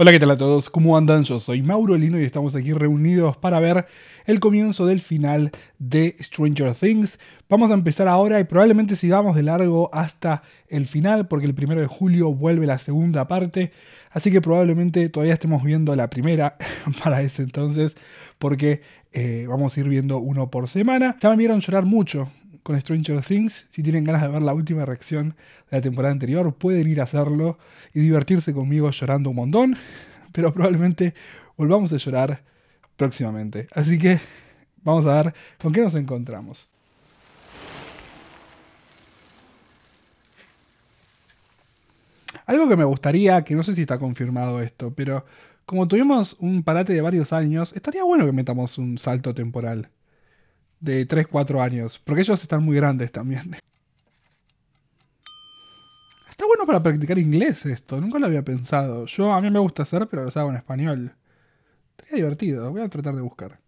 Hola, ¿qué tal a todos? ¿Cómo andan? Yo soy Mauro Lino y estamos aquí reunidos para ver el comienzo del final de Stranger Things. Vamos a empezar ahora y probablemente sigamos de largo hasta el final porque el primero de julio vuelve la segunda parte, así que probablemente todavía estemos viendo la primera para ese entonces porque eh, vamos a ir viendo uno por semana. Ya me vieron llorar mucho con Stranger Things. Si tienen ganas de ver la última reacción de la temporada anterior, pueden ir a hacerlo y divertirse conmigo llorando un montón, pero probablemente volvamos a llorar próximamente. Así que vamos a ver con qué nos encontramos. Algo que me gustaría, que no sé si está confirmado esto, pero como tuvimos un parate de varios años, estaría bueno que metamos un salto temporal de 3, 4 años, porque ellos están muy grandes también. Está bueno para practicar inglés esto, nunca lo había pensado. Yo a mí me gusta hacer, pero lo hago en español. Sería divertido, voy a tratar de buscar.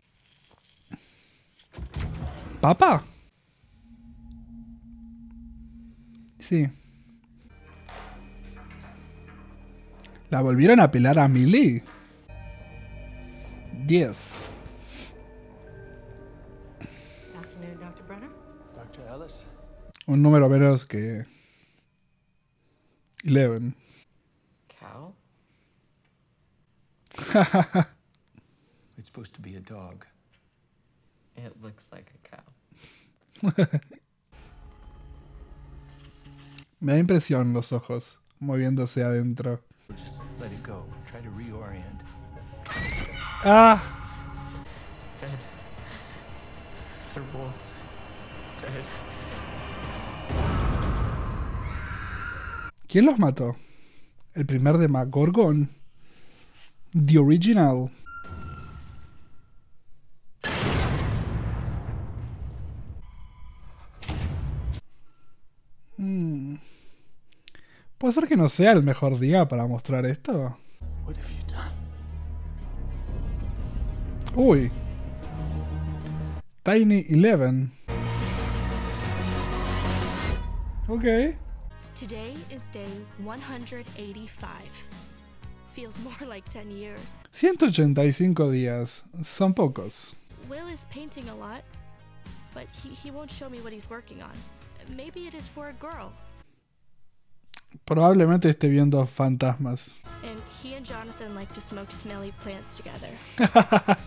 papá Sí. La volvieron a pelar a Millie. 10. un número menos que Eleven. Cow? it's supposed to be a dog. It looks like a cow. Me da impresión los ojos moviéndose adentro. Just let it go. Try to reorient. Ah. Dead. The wolf. Dead. ¿Quién los mató? El primer de Gorgon. The Original. Hmm. Puede ser que no sea el mejor día para mostrar esto. Uy. Tiny Eleven. Okay. Today is day 185. Feels more like 10 years. 185 días son pocos. Will is painting a lot, but he, he won't show me what he's working on. Maybe it is for a girl. Probablemente esté viendo fantasmas. And he and Jonathan like to smoke smelly plants together.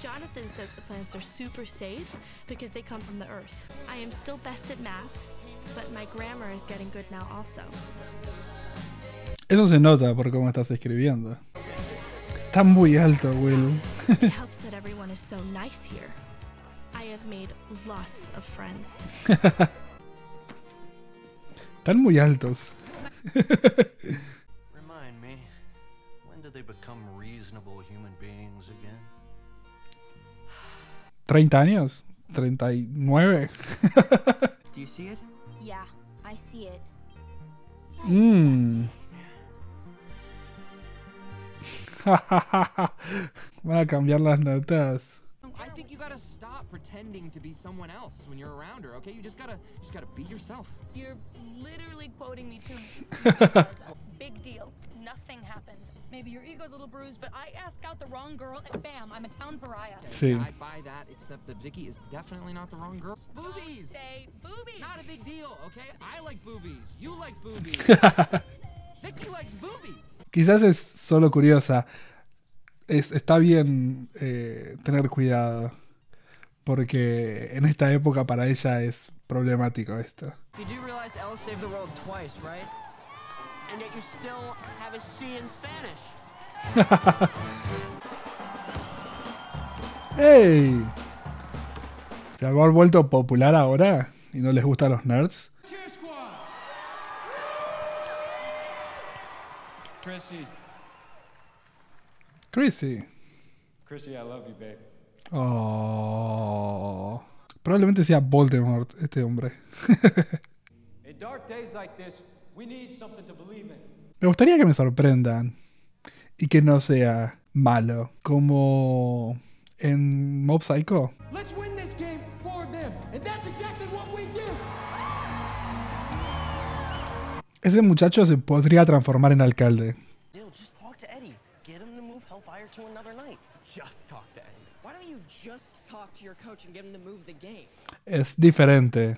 Jonathan says the plants are super safe because they come from the earth. I am still best at math, but my grammar is getting good now also. Eso se nota por cómo estás escribiendo. Está muy alto, Will. It helps that everyone is so nice here. I have made lots of friends. Están muy altos. Remind me, when do they become reasonable human beings again? 30 años, 39. Do you see it? Yeah, I see it. Mmm. Van a cambiar las notas. I think you gotta stop pretending to be someone else when you're around her, okay? You just gotta just gotta be yourself. You're literally quoting me too. Big deal. nothing happens. Maybe your ego's a little bruised, but I ask out the wrong girl and bam, I'm a town pariah. Sí. I buy that, except that Vicky is definitely not the wrong girl. Boobies! say boobies! Not a big deal, okay? I like boobies. You like boobies. Vicky likes boobies. Quizás es solo curiosa. Es, está bien eh, tener cuidado. Porque en esta época para ella es problemático esto. You do realize Elle saved the world twice, right? and you still have a C in Spanish. ¡Ey! ¿Se ha vuelto popular ahora y no les gusta a los nerds? Chrissy. Chrissy. Chrissy, I love you, babe. Oh. Probablemente sea Voldemort este hombre. In dark days like me gustaría que me sorprendan y que no sea malo, como en Mob Psycho. Ese muchacho se podría transformar en alcalde. Es diferente.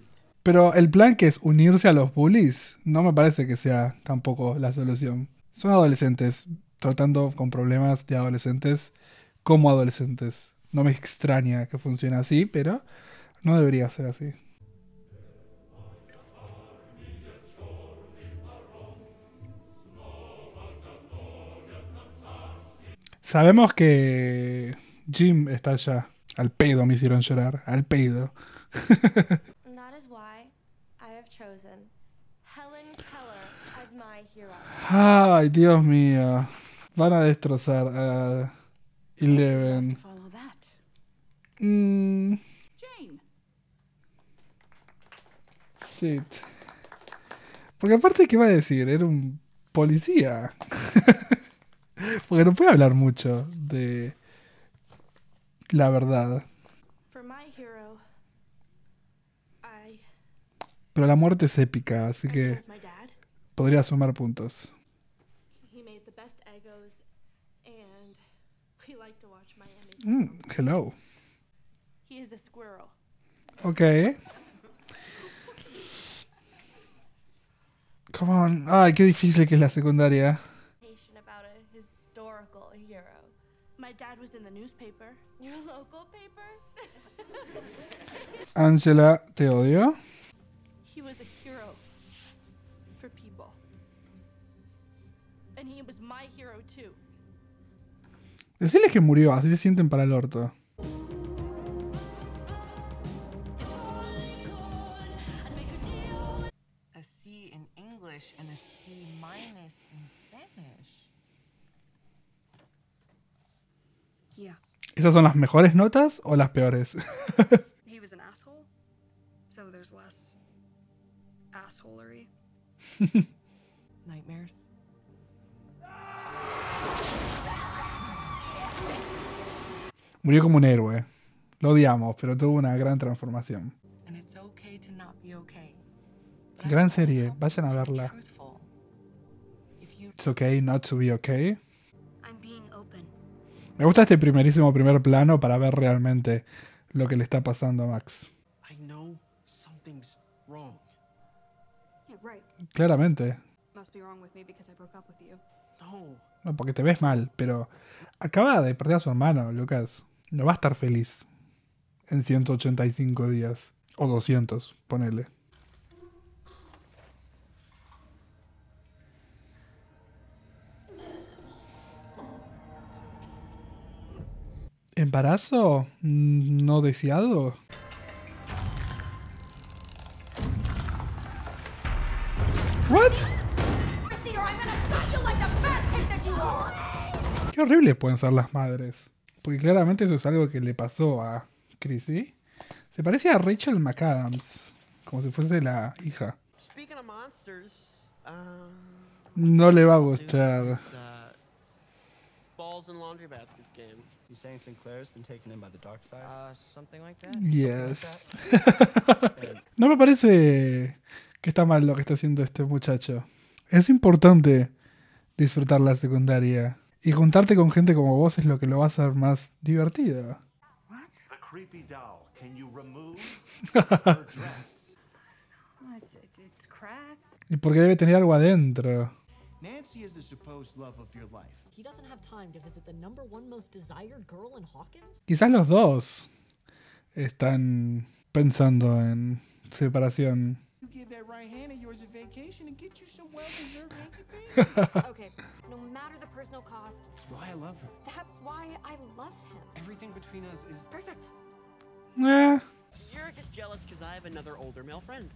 Pero el plan que es unirse a los bullies no me parece que sea tampoco la solución. Son adolescentes tratando con problemas de adolescentes como adolescentes. No me extraña que funcione así, pero no debería ser así. Sabemos que Jim está allá. Al pedo me hicieron llorar. Al pedo. Ay, Dios mío. Van a destrozar a Eleven. Mm. Shit. Porque aparte, ¿qué va a decir? Era un policía. Porque no puede hablar mucho de la verdad. pero la muerte es épica, así que podría sumar puntos. Mm, hello. Ok. Come on. Ay, qué difícil que es la secundaria. Angela, te odio was a hero for people. And he was my hero too. Decirles que murió, así se sienten para el orto. A C English and a C minus in Spanish. ¿Esas son las mejores notas o las peores? he was an asshole, so there's less. Murió como un héroe. Lo odiamos, pero tuvo una gran transformación. Gran serie, vayan a verla. It's okay not to be Me gusta este primerísimo primer plano para ver realmente lo que le está pasando a Max. Claramente. No, porque te ves mal, pero acaba de perder a su hermano, Lucas. No va a estar feliz en 185 días. O 200, ponele. ¿Embarazo no deseado? What? Qué horrible pueden ser las madres. Porque claramente eso es algo que le pasó a Chrissy. Se parece a Rachel McAdams, como si fuese la hija. Um, no le va a gustar. Uh, yes. no me parece que está mal lo que está haciendo este muchacho. Es importante disfrutar la secundaria. Y juntarte con gente como vos es lo que lo va a hacer más divertido. y porque debe tener algo adentro. Quizás los dos están pensando en separación. You give that right hand of yours a vacation and get you some well-deserved vacation. okay, no matter the personal cost. That's why I love her. That's why I love him. Everything between us is perfect. Yeah. You're just jealous because I have another older male friend.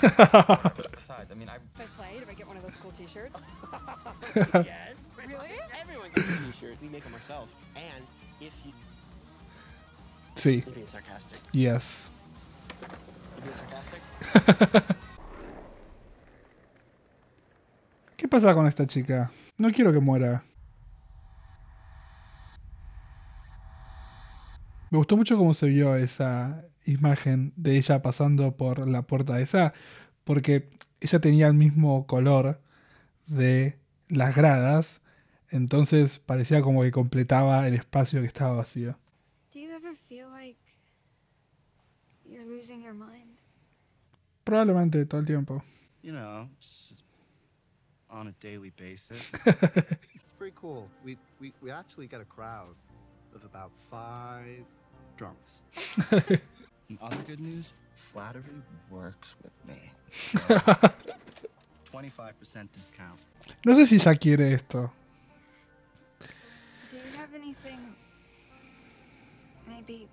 Besides, I mean, I. If I play, do I get one of those cool T-shirts? yes. Really? Everyone gets a T-shirt. We make them ourselves. And if you. See. Being sarcastic. Yes. ¿Qué pasa con esta chica? No quiero que muera. Me gustó mucho cómo se vio esa imagen de ella pasando por la puerta esa, porque ella tenía el mismo color de las gradas, entonces parecía como que completaba el espacio que estaba vacío. Probablemente todo el tiempo. You know, on a daily basis. it's pretty cool. We, we, we actually got a crowd of about five drunks. other good news, flattery works with me. 25% discount. No sé si ya quiere esto. Do you have anything maybe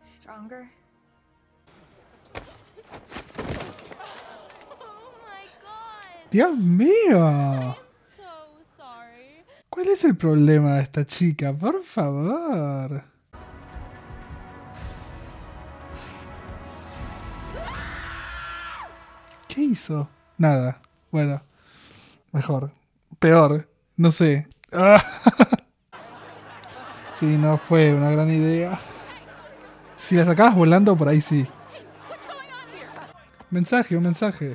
stronger? Dios mío. ¿Cuál es el problema de esta chica? Por favor. ¿Qué hizo? Nada. Bueno. Mejor. Peor. No sé. sí, no fue una gran idea. Si la sacabas volando, por ahí sí. Mensaje, un mensaje.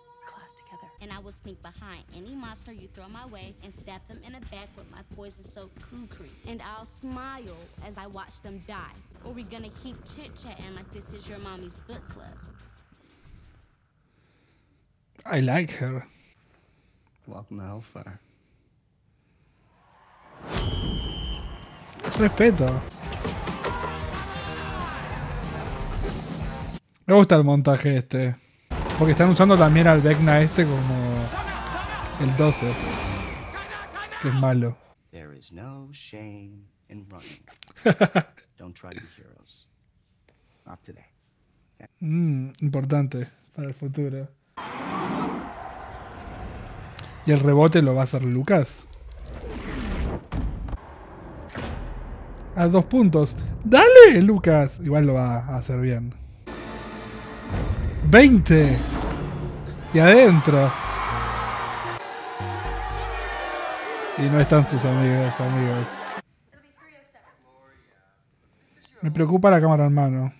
and I will sneak behind any monster you throw my way and stab them in the back with my poison-soaked kukri. And I'll smile as I watch them die. Or we're gonna keep chit-chatting like this is your mommy's book club. I like her. Welcome to Hellfire. Respeto. Me gusta el montaje este. Porque están usando también al Vecna este como el 12. Que es malo. importante para el futuro. Y el rebote lo va a hacer Lucas. A dos puntos. ¡Dale, Lucas! Igual lo va a hacer bien. 20. Y adentro. Y no están sus amigos, amigos. Me preocupa la cámara en mano.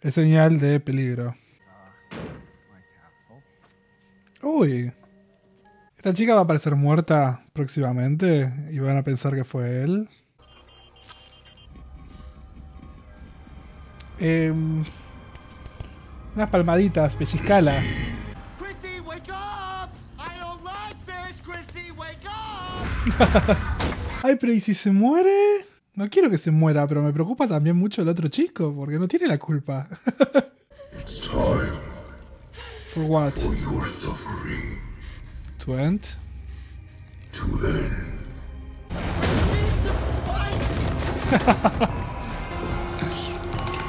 Es señal de peligro. Uy. Esta chica va a aparecer muerta próximamente y van a pensar que fue él. Eh... Unas palmaditas, pellizcala. Pues, Ay, pero ¿y si se muere? No quiero que se muera, pero me preocupa también mucho el otro chico, porque no tiene la culpa.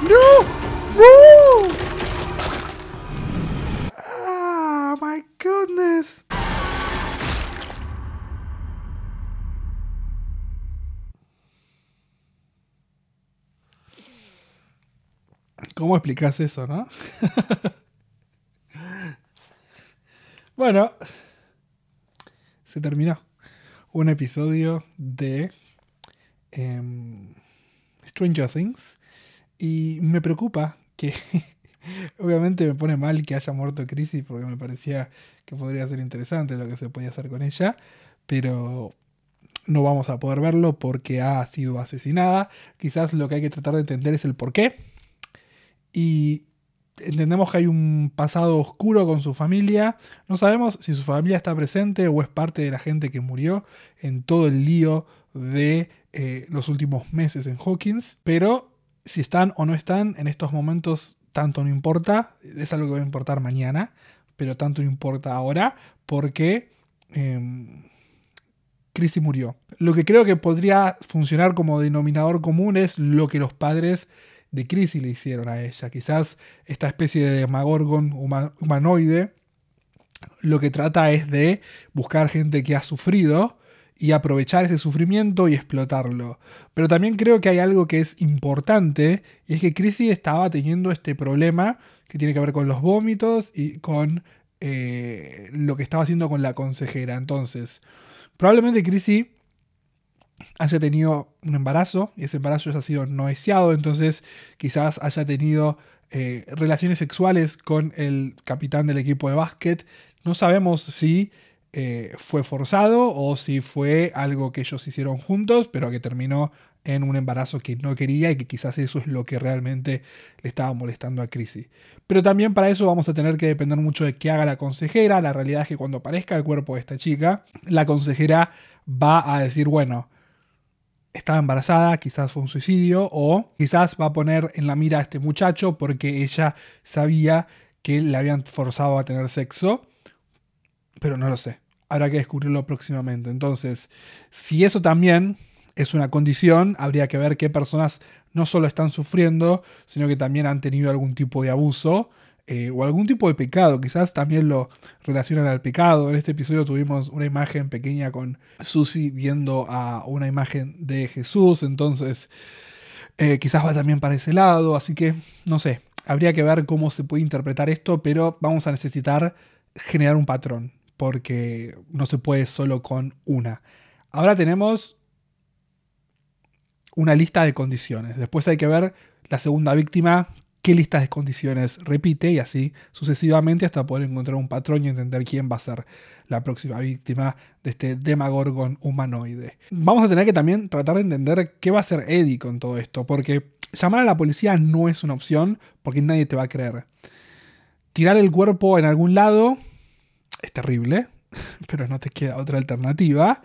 no! No! my goodness. ¿Cómo explicas eso, no? bueno, se terminó. Un episodio de em, Stranger Things. Y me preocupa que Obviamente me pone mal que haya muerto Crisis porque me parecía que podría ser interesante lo que se podía hacer con ella, pero no vamos a poder verlo porque ha sido asesinada. Quizás lo que hay que tratar de entender es el por qué. Y entendemos que hay un pasado oscuro con su familia. No sabemos si su familia está presente o es parte de la gente que murió en todo el lío de eh, los últimos meses en Hawkins. Pero si están o no están, en estos momentos tanto no importa, es algo que va a importar mañana, pero tanto no importa ahora porque eh, murió. Lo que creo que podría funcionar como denominador común es lo que los padres de Chrissy le hicieron a ella. Quizás esta especie de demagorgon humanoide lo que trata es de buscar gente que ha sufrido y aprovechar ese sufrimiento y explotarlo. Pero también creo que hay algo que es importante y es que Chrissy estaba teniendo este problema que tiene que ver con los vómitos y con eh, lo que estaba haciendo con la consejera. Entonces, probablemente Chrissy haya tenido un embarazo y ese embarazo ha sido deseado, entonces quizás haya tenido eh, relaciones sexuales con el capitán del equipo de básquet. No sabemos si eh, fue forzado o si fue algo que ellos hicieron juntos, pero que terminó en un embarazo que no quería y que quizás eso es lo que realmente le estaba molestando a Chrissy. Pero también para eso vamos a tener que depender mucho de qué haga la consejera. La realidad es que cuando aparezca el cuerpo de esta chica, la consejera va a decir, bueno, estaba embarazada, quizás fue un suicidio, o quizás va a poner en la mira a este muchacho porque ella sabía que le habían forzado a tener sexo, pero no lo sé habrá que descubrirlo próximamente. Entonces, si eso también es una condición, habría que ver qué personas no solo están sufriendo, sino que también han tenido algún tipo de abuso eh, o algún tipo de pecado. Quizás también lo relacionan al pecado. En este episodio tuvimos una imagen pequeña con Susi viendo a una imagen de Jesús, entonces eh, quizás va también para ese lado, así que no sé, habría que ver cómo se puede interpretar esto, pero vamos a necesitar generar un patrón porque no se puede solo con una. Ahora tenemos una lista de condiciones. Después hay que ver la segunda víctima, qué lista de condiciones repite y así sucesivamente hasta poder encontrar un patrón y entender quién va a ser la próxima víctima de este demagorgon humanoide. Vamos a tener que también tratar de entender qué va a hacer Eddie con todo esto, porque llamar a la policía no es una opción porque nadie te va a creer. Tirar el cuerpo en algún lado es terrible, pero no te queda otra alternativa.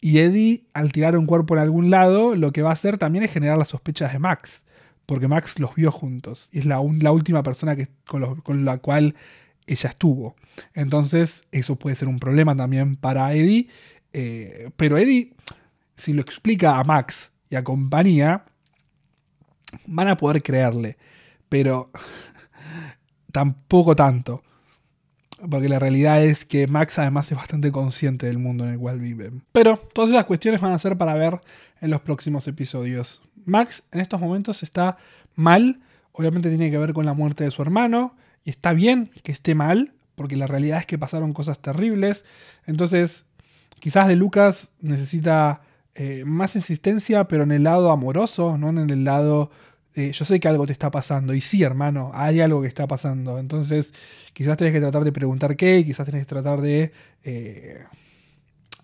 Y Eddie, al tirar un cuerpo en algún lado, lo que va a hacer también es generar las sospechas de Max, porque Max los vio juntos y es la, última persona que, con, la cual ella estuvo. Entonces, eso puede ser un problema también para Eddie. Eh, pero Eddie, si lo explica a Max y a compañía, van a poder creerle. Pero tampoco tanto. Porque la realidad es que Max además es bastante consciente del mundo en el cual vive. Pero todas esas cuestiones van a ser para ver en los próximos episodios. Max en estos momentos está mal. Obviamente tiene que ver con la muerte de su hermano. Y está bien que esté mal. Porque la realidad es que pasaron cosas terribles. Entonces, quizás de Lucas necesita eh, más insistencia, pero en el lado amoroso, no en el lado este, yo sé que algo te está pasando. Y sí, hermano, hay algo que está pasando. Entonces, quizás tenés que tratar de preguntar qué, quizás tenés que tratar de eh,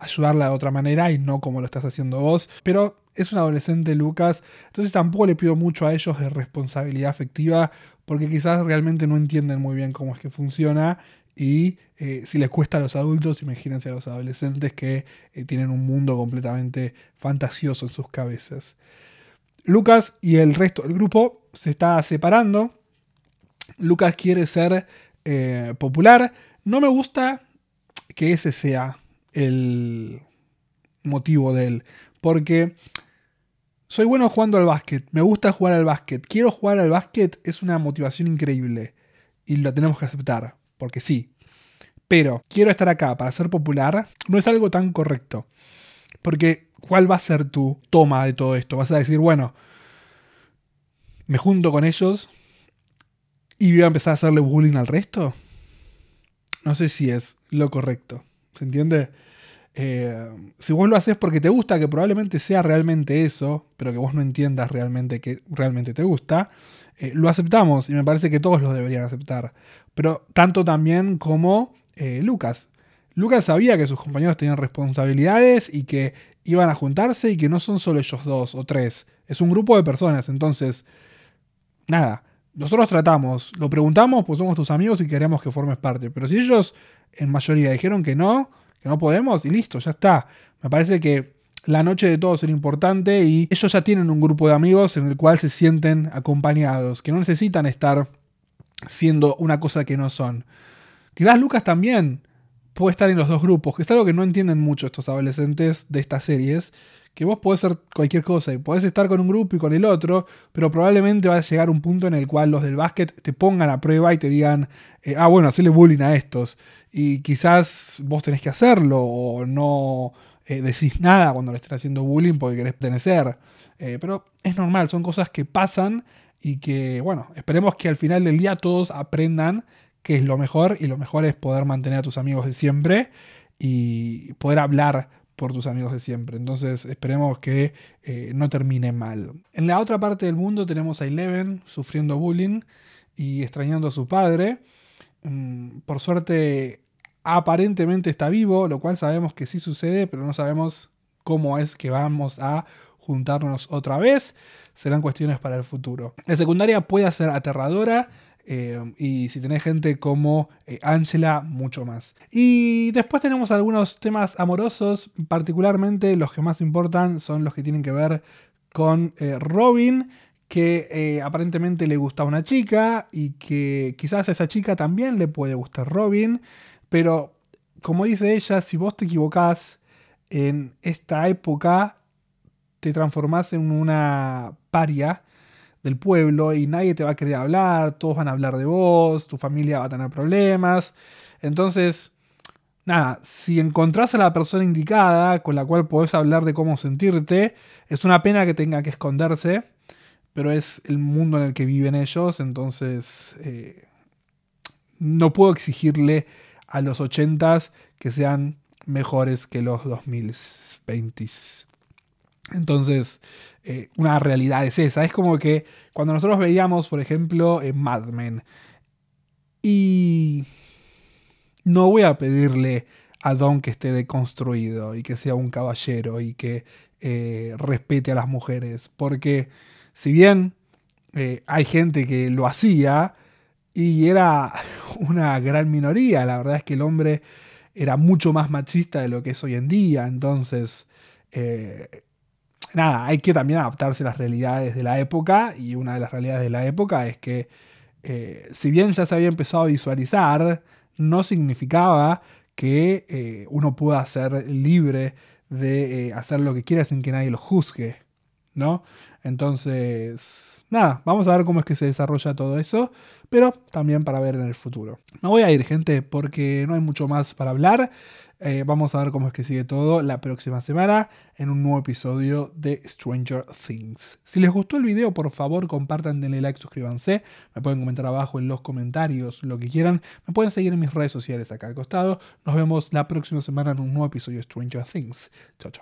ayudarla de otra manera y no como lo estás haciendo vos. Pero es un adolescente, Lucas. Entonces tampoco le pido mucho a ellos de responsabilidad afectiva, porque quizás realmente no entienden muy bien cómo es que funciona. Y eh, si les cuesta a los adultos, imagínense a los adolescentes que eh, tienen un mundo completamente fantasioso en sus cabezas. Lucas y el resto del grupo se está separando. Lucas quiere ser eh, popular. No me gusta que ese sea el motivo de él. Porque soy bueno jugando al básquet. Me gusta jugar al básquet. Quiero jugar al básquet. Es una motivación increíble. Y la tenemos que aceptar. Porque sí. Pero quiero estar acá para ser popular. No es algo tan correcto. Porque ¿Cuál va a ser tu toma de todo esto? Vas a decir, bueno, me junto con ellos y voy a empezar a hacerle bullying al resto. No sé si es lo correcto. ¿Se entiende? Eh, si vos lo haces porque te gusta, que probablemente sea realmente eso, pero que vos no entiendas realmente que realmente te gusta, eh, lo aceptamos y me parece que todos lo deberían aceptar. Pero tanto también como eh, Lucas, Lucas sabía que sus compañeros tenían responsabilidades y que iban a juntarse y que no son solo ellos dos o tres, es un grupo de personas, entonces, nada, nosotros tratamos, lo preguntamos, pues somos tus amigos y queremos que formes parte, pero si ellos en mayoría dijeron que no, que no podemos y listo, ya está, me parece que la noche de todos era importante y ellos ya tienen un grupo de amigos en el cual se sienten acompañados, que no necesitan estar siendo una cosa que no son. Quizás Lucas también puede estar en los dos grupos, que es algo que no entienden mucho estos adolescentes de estas series, que vos podés ser cualquier cosa y podés estar con un grupo y con el otro, pero probablemente va a llegar un punto en el cual los del básquet te pongan a prueba y te digan, eh, ah, bueno, hacerle bullying a estos. Y quizás vos tenés que hacerlo o no eh, decís nada cuando le estén haciendo bullying porque querés pertenecer. Eh, pero es normal, son cosas que pasan y que, bueno, esperemos que al final del día todos aprendan que es lo mejor y lo mejor es poder mantener a tus amigos de siempre y poder hablar por tus amigos de siempre. Entonces esperemos que eh, no termine mal. En la otra parte del mundo tenemos a Eleven sufriendo bullying y extrañando a su padre. Mm, por suerte aparentemente está vivo, lo cual sabemos que sí sucede, pero no sabemos cómo es que vamos a juntarnos otra vez. Serán cuestiones para el futuro. La secundaria puede ser aterradora Em, y si tenés gente como eh, Angela, mucho más. Y después tenemos algunos temas amorosos, particularmente los que más importan son los que tienen que ver con eh, Robin, que eh, aparentemente le gusta a una chica y que quizás a esa chica también le puede gustar Robin, pero como dice ella, si vos te equivocás en esta época, te transformás en una paria del pueblo y nadie te va a querer hablar, todos van a hablar de vos, tu familia va a tener problemas. Entonces, nada, si encontrás a la persona indicada con la cual podés hablar de cómo sentirte, es una pena que tenga que esconderse, pero es el mundo en el que viven ellos, entonces eh, no puedo exigirle a los 80s que sean mejores que los 2020 entonces, eh, una realidad es esa. Es como que cuando nosotros veíamos, por ejemplo, en Mad Men, y no voy a pedirle a Don que esté deconstruido y que sea un caballero y que eh, respete a las mujeres, porque si bien eh, hay gente que lo hacía y era una gran minoría, la verdad es que el hombre era mucho más machista de lo que es hoy en día, entonces nada, hay que también adaptarse a las realidades de la época y una de las realidades de la época es que eh, si bien ya se había empezado a visualizar, no significaba que eh, uno pueda ser libre de eh, hacer lo que quiera sin que nadie lo juzgue, ¿no? Entonces, nada, vamos a ver cómo es que se desarrolla todo eso, pero también para ver en el futuro. Me voy a ir, gente, porque no hay mucho más para hablar. Eh, vamos a ver cómo es que sigue todo la próxima semana en un nuevo episodio de Stranger Things. Si les gustó el video, por favor compartan, denle like, suscríbanse. Me pueden comentar abajo en los comentarios lo que quieran. Me pueden seguir en mis redes sociales acá al costado. Nos vemos la próxima semana en un nuevo episodio de Stranger Things. Chao, chao.